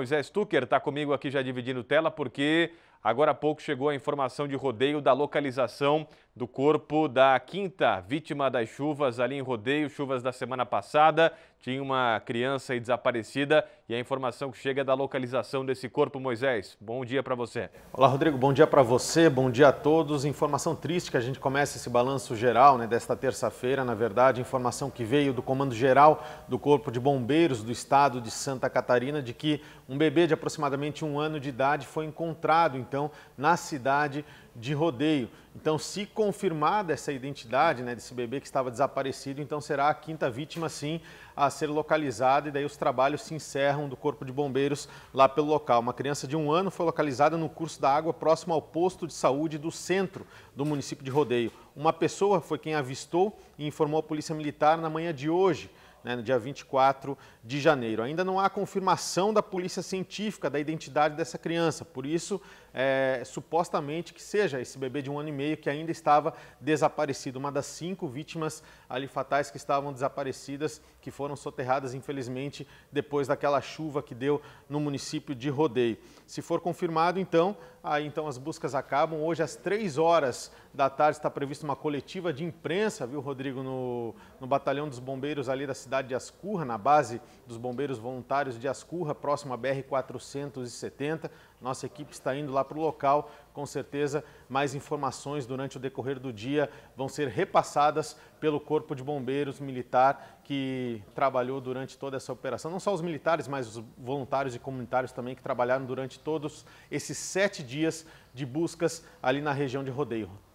Moisés Tucker está comigo aqui já dividindo tela, porque Agora há pouco chegou a informação de rodeio da localização do corpo da quinta vítima das chuvas ali em rodeio, chuvas da semana passada. Tinha uma criança aí desaparecida e a informação que chega é da localização desse corpo, Moisés. Bom dia para você. Olá, Rodrigo. Bom dia para você, bom dia a todos. Informação triste que a gente começa esse balanço geral né, desta terça-feira. Na verdade, informação que veio do Comando Geral do Corpo de Bombeiros do Estado de Santa Catarina de que um bebê de aproximadamente um ano de idade foi encontrado em então na cidade de Rodeio. Então, se confirmada essa identidade né, desse bebê que estava desaparecido, então será a quinta vítima, sim, a ser localizada. E daí os trabalhos se encerram do Corpo de Bombeiros lá pelo local. Uma criança de um ano foi localizada no curso da água próximo ao posto de saúde do centro do município de Rodeio. Uma pessoa foi quem avistou e informou a Polícia Militar na manhã de hoje né, no dia 24 de janeiro. Ainda não há confirmação da polícia científica da identidade dessa criança, por isso, é, supostamente que seja esse bebê de um ano e meio que ainda estava desaparecido. Uma das cinco vítimas ali fatais que estavam desaparecidas, que foram soterradas, infelizmente, depois daquela chuva que deu no município de Rodeio. Se for confirmado, então, aí então as buscas acabam. Hoje, às três horas da tarde, está prevista uma coletiva de imprensa, viu, Rodrigo, no, no Batalhão dos Bombeiros ali da cidade cidade de Ascurra, na base dos bombeiros voluntários de Ascurra, próximo à BR-470. Nossa equipe está indo lá para o local. Com certeza, mais informações durante o decorrer do dia vão ser repassadas pelo Corpo de Bombeiros Militar que trabalhou durante toda essa operação. Não só os militares, mas os voluntários e comunitários também que trabalharam durante todos esses sete dias de buscas ali na região de Rodeio.